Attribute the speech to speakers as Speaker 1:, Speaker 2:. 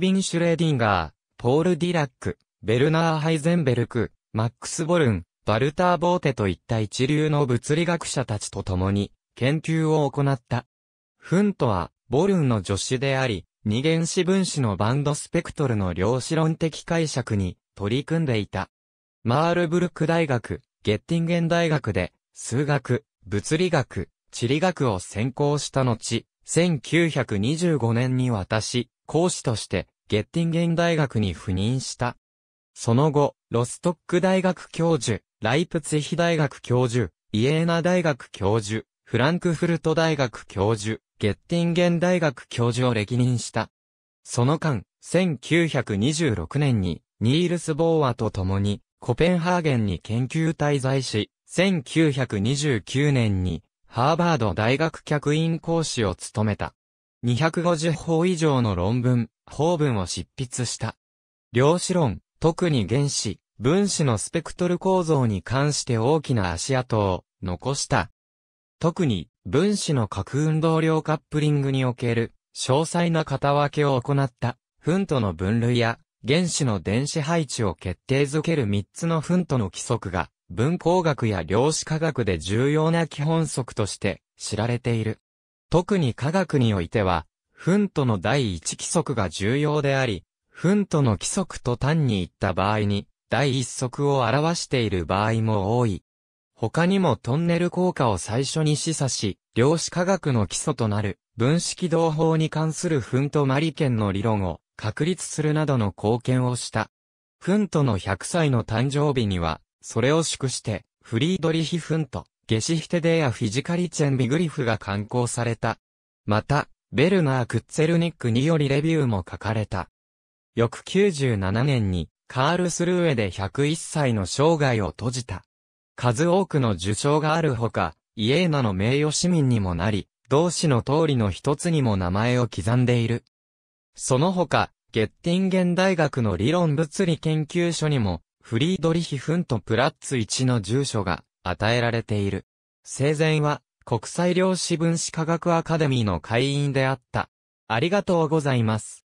Speaker 1: ビン・シュレーディンガー、ポール・ディラック、ベルナー・ハイゼンベルク、マックス・ボルン、バルター・ボーテといった一流の物理学者たちと共に研究を行った。フントは、ボルンの助手であり、二原子分子のバンドスペクトルの量子論的解釈に取り組んでいた。マールブルク大学、ゲッティンゲン大学で数学、物理学、地理学を専攻した後、1925年に私、講師として、ゲッティンゲン大学に赴任した。その後、ロストック大学教授、ライプツヒ大学教授、イエーナ大学教授、フランクフルト大学教授、ゲッティンゲン大学教授を歴任した。その間、1926年に、ニールス・ボーアと共に、コペンハーゲンに研究滞在し、1929年に、ハーバード大学客員講師を務めた。250法以上の論文、法文を執筆した。量子論、特に原子、分子のスペクトル構造に関して大きな足跡を残した。特に分子の核運動量カップリングにおける詳細な型分けを行った、フントの分類や原子の電子配置を決定づける3つのフントの規則が文工学や量子科学で重要な基本則として知られている。特に科学においては、フントの第一規則が重要であり、フントの規則と単に言った場合に、第一則を表している場合も多い。他にもトンネル効果を最初に示唆し、量子科学の基礎となる分子軌道法に関するフントマリケンの理論を確立するなどの貢献をした。フントの100歳の誕生日には、それを祝して、フリードリヒフント、ゲシヒテデやフィジカリチェンビグリフが刊行された。また、ベルナー・クッツェルニックによりレビューも書かれた。翌97年に、カールスルーエで101歳の生涯を閉じた。数多くの受賞があるほか、イエーナの名誉市民にもなり、同志の通りの一つにも名前を刻んでいる。その他、ゲッティンゲン大学の理論物理研究所にも、フリードリヒ・フント・プラッツ1の住所が与えられている。生前は国際量子分子科学アカデミーの会員であった。ありがとうございます。